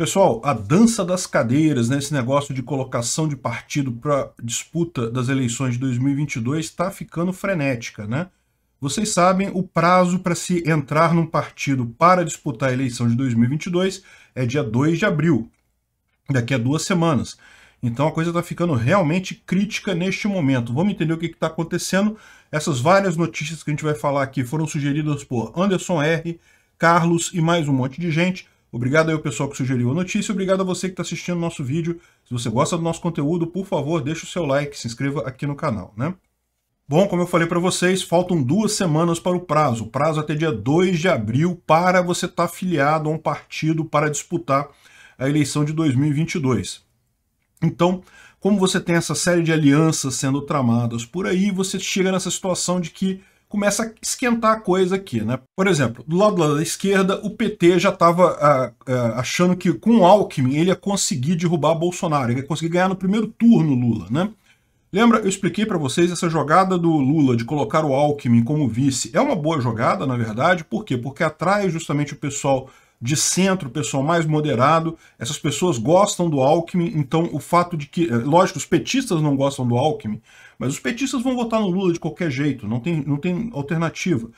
Pessoal, a dança das cadeiras, né, esse negócio de colocação de partido para disputa das eleições de 2022 está ficando frenética, né? Vocês sabem, o prazo para se entrar num partido para disputar a eleição de 2022 é dia 2 de abril, daqui a duas semanas. Então a coisa está ficando realmente crítica neste momento. Vamos entender o que está acontecendo. Essas várias notícias que a gente vai falar aqui foram sugeridas por Anderson R., Carlos e mais um monte de gente. Obrigado aí ao pessoal que sugeriu a notícia, obrigado a você que está assistindo o nosso vídeo. Se você gosta do nosso conteúdo, por favor, deixe o seu like, se inscreva aqui no canal, né? Bom, como eu falei para vocês, faltam duas semanas para o prazo. O prazo é até dia 2 de abril para você estar tá afiliado a um partido para disputar a eleição de 2022. Então, como você tem essa série de alianças sendo tramadas por aí, você chega nessa situação de que começa a esquentar a coisa aqui, né? Por exemplo, do lado da esquerda, o PT já estava ah, ah, achando que com o Alckmin ele ia conseguir derrubar Bolsonaro, ele ia conseguir ganhar no primeiro turno Lula, né? Lembra, eu expliquei para vocês essa jogada do Lula de colocar o Alckmin como vice. É uma boa jogada, na verdade, por quê? Porque atrai justamente o pessoal de centro, pessoal mais moderado. Essas pessoas gostam do Alckmin, então o fato de que... Eh, lógico, os petistas não gostam do Alckmin, mas os petistas vão votar no Lula de qualquer jeito, não tem, não tem alternativa.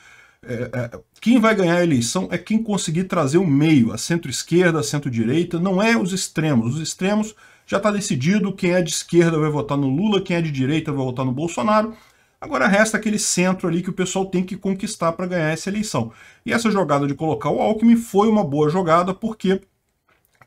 É, é, quem vai ganhar a eleição é quem conseguir trazer o meio, a centro-esquerda, a centro-direita, não é os extremos. Os extremos já está decidido, quem é de esquerda vai votar no Lula, quem é de direita vai votar no Bolsonaro, Agora resta aquele centro ali que o pessoal tem que conquistar para ganhar essa eleição. E essa jogada de colocar o Alckmin foi uma boa jogada porque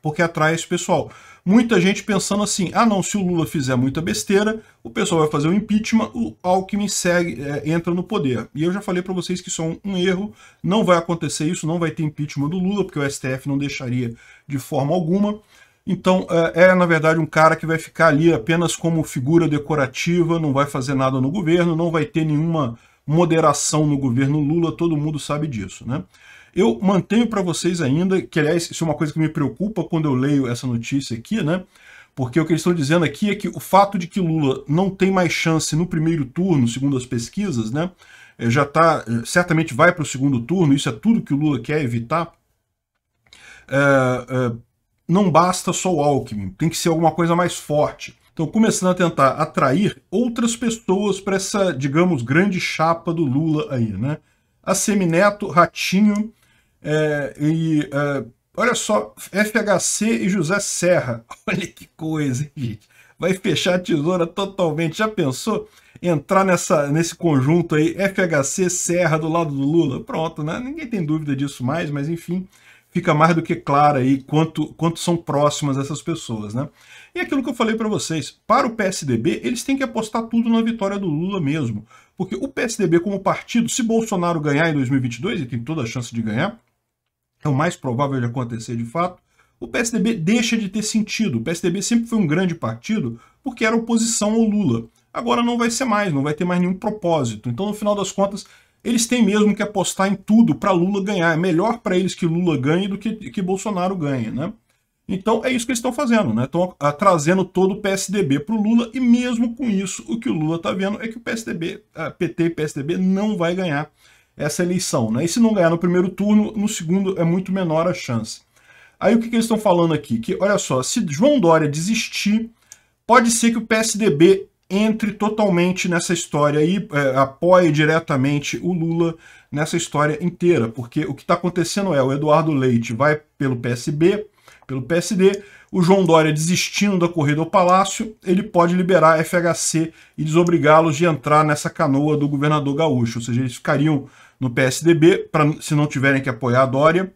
porque atrai esse pessoal. Muita gente pensando assim, ah não, se o Lula fizer muita besteira, o pessoal vai fazer o um impeachment, o Alckmin segue, é, entra no poder. E eu já falei para vocês que isso é um, um, erro, não vai acontecer isso, não vai ter impeachment do Lula, porque o STF não deixaria de forma alguma. Então, é, é, na verdade, um cara que vai ficar ali apenas como figura decorativa, não vai fazer nada no governo, não vai ter nenhuma moderação no governo Lula, todo mundo sabe disso, né? Eu mantenho para vocês ainda, que aliás, isso é uma coisa que me preocupa quando eu leio essa notícia aqui, né? Porque o que eles estão dizendo aqui é que o fato de que Lula não tem mais chance no primeiro turno, segundo as pesquisas, né? É, já tá, é, certamente vai para o segundo turno, isso é tudo que o Lula quer evitar. É, é, não basta só o Alckmin, tem que ser alguma coisa mais forte. Então, começando a tentar atrair outras pessoas para essa, digamos, grande chapa do Lula aí, né? A Semineto, Ratinho é, e é, olha só, FHC e José Serra. Olha que coisa, hein, gente? Vai fechar a tesoura totalmente. Já pensou entrar nessa, nesse conjunto aí, FHC, Serra do lado do Lula? Pronto, né? Ninguém tem dúvida disso mais, mas enfim fica mais do que claro aí quanto, quanto são próximas essas pessoas, né? E aquilo que eu falei para vocês, para o PSDB, eles têm que apostar tudo na vitória do Lula mesmo. Porque o PSDB como partido, se Bolsonaro ganhar em 2022, e tem toda a chance de ganhar, é o mais provável de acontecer de fato, o PSDB deixa de ter sentido. O PSDB sempre foi um grande partido porque era oposição ao Lula. Agora não vai ser mais, não vai ter mais nenhum propósito. Então, no final das contas, eles têm mesmo que apostar em tudo para Lula ganhar. É melhor para eles que Lula ganhe do que que Bolsonaro ganhe, né? Então é isso que eles estão fazendo, né? Estão ah, trazendo todo o PSDB para o Lula e mesmo com isso, o que o Lula está vendo é que o PSDB, a ah, PT e PSDB não vai ganhar essa eleição, né? E se não ganhar no primeiro turno, no segundo é muito menor a chance. Aí o que, que eles estão falando aqui? Que, olha só, se João Dória desistir, pode ser que o PSDB entre totalmente nessa história e é, apoie diretamente o Lula nessa história inteira, porque o que está acontecendo é o Eduardo Leite vai pelo PSB, pelo PSD, o João Dória desistindo da corrida ao Palácio, ele pode liberar a FHC e desobrigá-los de entrar nessa canoa do governador gaúcho, ou seja, eles ficariam no PSDB pra, se não tiverem que apoiar a Dória,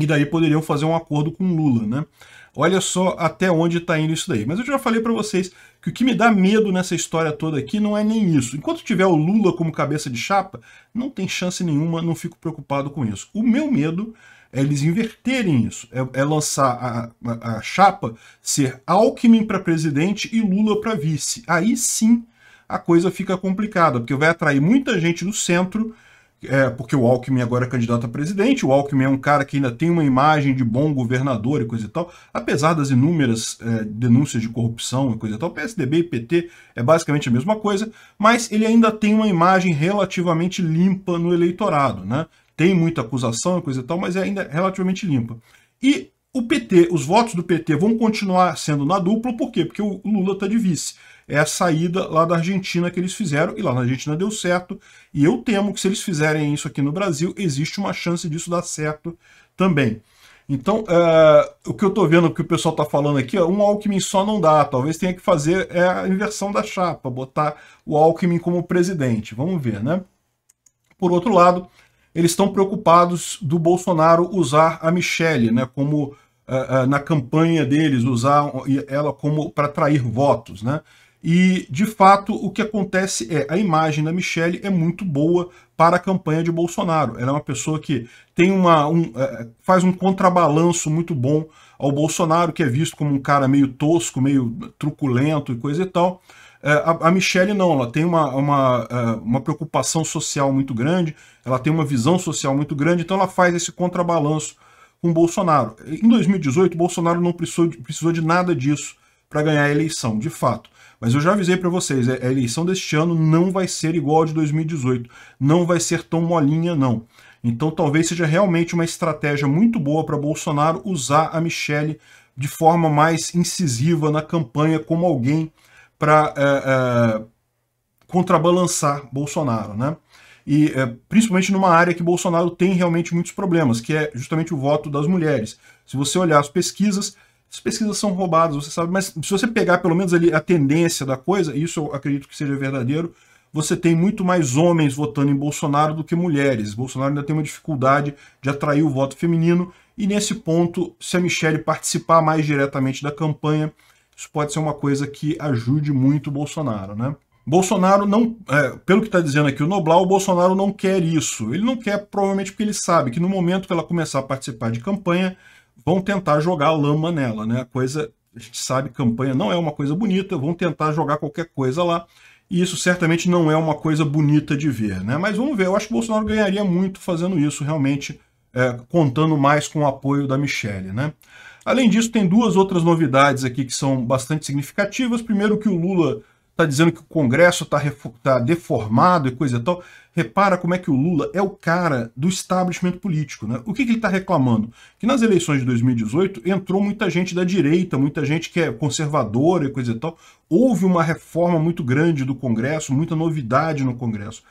e daí poderiam fazer um acordo com Lula, né? Olha só até onde está indo isso daí. Mas eu já falei para vocês que o que me dá medo nessa história toda aqui não é nem isso. Enquanto tiver o Lula como cabeça de chapa, não tem chance nenhuma, não fico preocupado com isso. O meu medo é eles inverterem isso, é, é lançar a, a, a chapa ser Alckmin para presidente e Lula para vice. Aí sim a coisa fica complicada, porque vai atrair muita gente do centro é, porque o Alckmin agora é candidato a presidente, o Alckmin é um cara que ainda tem uma imagem de bom governador e coisa e tal, apesar das inúmeras é, denúncias de corrupção e coisa e tal, PSDB e PT é basicamente a mesma coisa, mas ele ainda tem uma imagem relativamente limpa no eleitorado, né? Tem muita acusação e coisa e tal, mas é ainda relativamente limpa. E o PT, os votos do PT vão continuar sendo na dupla, por quê? Porque o Lula está de vice. É a saída lá da Argentina que eles fizeram, e lá na Argentina deu certo. E eu temo que se eles fizerem isso aqui no Brasil, existe uma chance disso dar certo também. Então, é, o que eu estou vendo, o que o pessoal está falando aqui, um Alckmin só não dá. Talvez tenha que fazer é, a inversão da chapa, botar o Alckmin como presidente. Vamos ver, né? Por outro lado, eles estão preocupados do Bolsonaro usar a Michelle né, como eh, eh, na campanha deles, usar ela como para atrair votos, né? E, de fato, o que acontece é a imagem da Michelle é muito boa para a campanha de Bolsonaro. Ela é uma pessoa que tem uma, um, eh, faz um contrabalanço muito bom ao Bolsonaro, que é visto como um cara meio tosco, meio truculento e coisa e tal. A, a Michelle não, ela tem uma, uma, uma preocupação social muito grande, ela tem uma visão social muito grande, então ela faz esse contrabalanço com Bolsonaro. Em 2018, Bolsonaro não precisou de, precisou de nada disso para ganhar a eleição, de fato. Mas eu já avisei para vocês, é, a eleição deste ano não vai ser igual a de 2018. Não vai ser tão molinha, não. Então talvez seja realmente uma estratégia muito boa para Bolsonaro usar a Michelle de forma mais incisiva na campanha como alguém para é, é, contrabalançar Bolsonaro, né? e é, principalmente numa área que Bolsonaro tem realmente muitos problemas, que é justamente o voto das mulheres. Se você olhar as pesquisas, as pesquisas são roubadas, você sabe, mas se você pegar pelo menos ali a tendência da coisa, isso eu acredito que seja verdadeiro, você tem muito mais homens votando em Bolsonaro do que mulheres. Bolsonaro ainda tem uma dificuldade de atrair o voto feminino, e nesse ponto, se a Michelle participar mais diretamente da campanha, isso pode ser uma coisa que ajude muito o Bolsonaro, né? Bolsonaro não, é, pelo que está dizendo aqui o Noblar, o Bolsonaro não quer isso. Ele não quer, provavelmente, porque ele sabe que no momento que ela começar a participar de campanha, vão tentar jogar lama nela, né? A coisa, a gente sabe, campanha não é uma coisa bonita, vão tentar jogar qualquer coisa lá. E isso certamente não é uma coisa bonita de ver, né? Mas vamos ver, eu acho que o Bolsonaro ganharia muito fazendo isso, realmente, é, contando mais com o apoio da Michelle, né? Além disso, tem duas outras novidades aqui que são bastante significativas. Primeiro que o Lula está dizendo que o Congresso está tá deformado e coisa e tal. Repara como é que o Lula é o cara do establishment político. Né? O que, que ele está reclamando? Que nas eleições de 2018 entrou muita gente da direita, muita gente que é conservadora e coisa e tal. Houve uma reforma muito grande do Congresso, muita novidade no Congresso.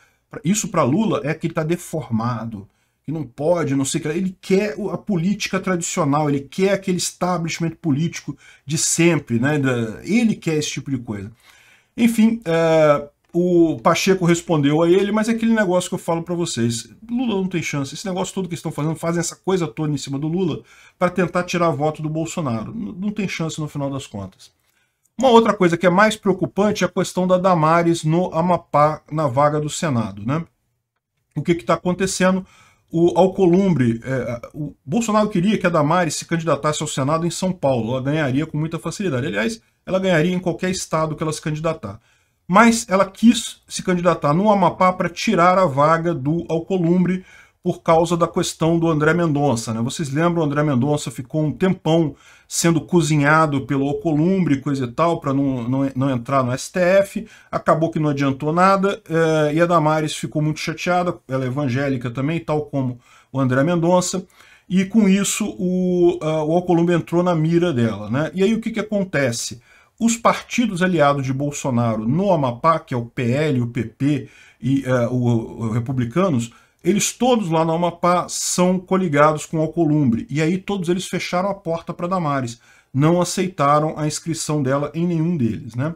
Isso para Lula é que ele está deformado, que não pode, não sei o que. Ele quer a política tradicional, ele quer aquele establishment político de sempre, né? Ele quer esse tipo de coisa. Enfim, é, o Pacheco respondeu a ele, mas é aquele negócio que eu falo para vocês. Lula não tem chance. Esse negócio todo que estão fazendo, fazem essa coisa toda em cima do Lula para tentar tirar voto do Bolsonaro. Não tem chance no final das contas. Uma outra coisa que é mais preocupante é a questão da Damares no Amapá, na vaga do Senado. Né? O que está acontecendo? O Alcolumbre, é, o Bolsonaro queria que a Damares se candidatasse ao Senado em São Paulo. Ela ganharia com muita facilidade. Aliás, ela ganharia em qualquer estado que ela se candidatar. Mas ela quis se candidatar no Amapá para tirar a vaga do Alcolumbre por causa da questão do André Mendonça. Né? Vocês lembram, o André Mendonça ficou um tempão sendo cozinhado pelo Alcolumbre, coisa e tal, para não, não, não, entrar no STF, acabou que não adiantou nada, eh, e a Damares ficou muito chateada, ela é evangélica também, tal como o André Mendonça, e com isso o, uh, o Alcolumbre entrou na mira dela. Né? E aí o que, que acontece? os partidos aliados de Bolsonaro no Amapá, que é o PL, o PP e uh, o, o Republicanos, eles todos lá no Amapá são coligados com Alcolumbre. E aí todos eles fecharam a porta para Damares. Não aceitaram a inscrição dela em nenhum deles. Né?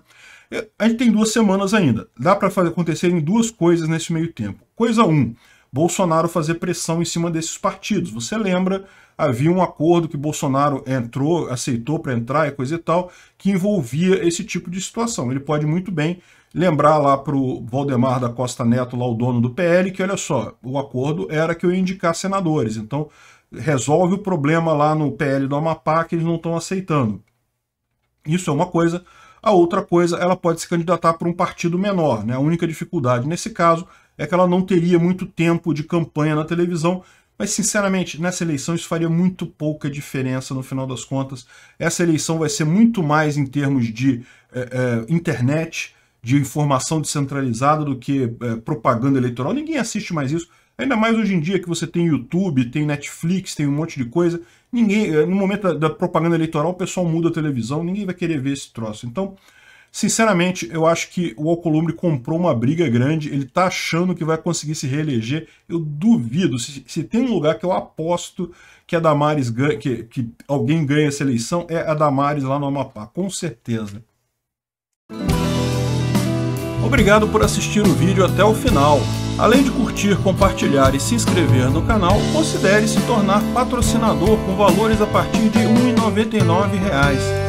Eh, a gente tem duas semanas ainda. Dá para acontecerem duas coisas nesse meio tempo. Coisa 1. Um, Bolsonaro fazer pressão em cima desses partidos. Você lembra, havia um acordo que Bolsonaro entrou, aceitou para entrar e coisa e tal, que envolvia esse tipo de situação. Ele pode muito bem lembrar lá para o Valdemar da Costa Neto, lá o dono do PL, que olha só, o acordo era que eu ia indicar senadores. Então, resolve o problema lá no PL do Amapá que eles não estão aceitando. Isso é uma coisa. A outra coisa, ela pode se candidatar para um partido menor. Né? A única dificuldade nesse caso é que ela não teria muito tempo de campanha na televisão, mas, sinceramente, nessa eleição isso faria muito pouca diferença no final das contas. Essa eleição vai ser muito mais em termos de é, é, internet, de informação descentralizada, do que é, propaganda eleitoral. Ninguém assiste mais isso. Ainda mais hoje em dia que você tem YouTube, tem Netflix, tem um monte de coisa. Ninguém, no momento da, da propaganda eleitoral, o pessoal muda a televisão, ninguém vai querer ver esse troço. Então, Sinceramente, eu acho que o Alcolumbre comprou uma briga grande, ele está achando que vai conseguir se reeleger. Eu duvido. Se, se, tem um lugar que eu aposto que a Damares ganha, que, que alguém ganha essa eleição, é a Damares lá no Amapá, com certeza. Obrigado por assistir o vídeo até o final. Além de curtir, compartilhar e se inscrever no canal, considere se tornar patrocinador com valores a partir de R$ 1,99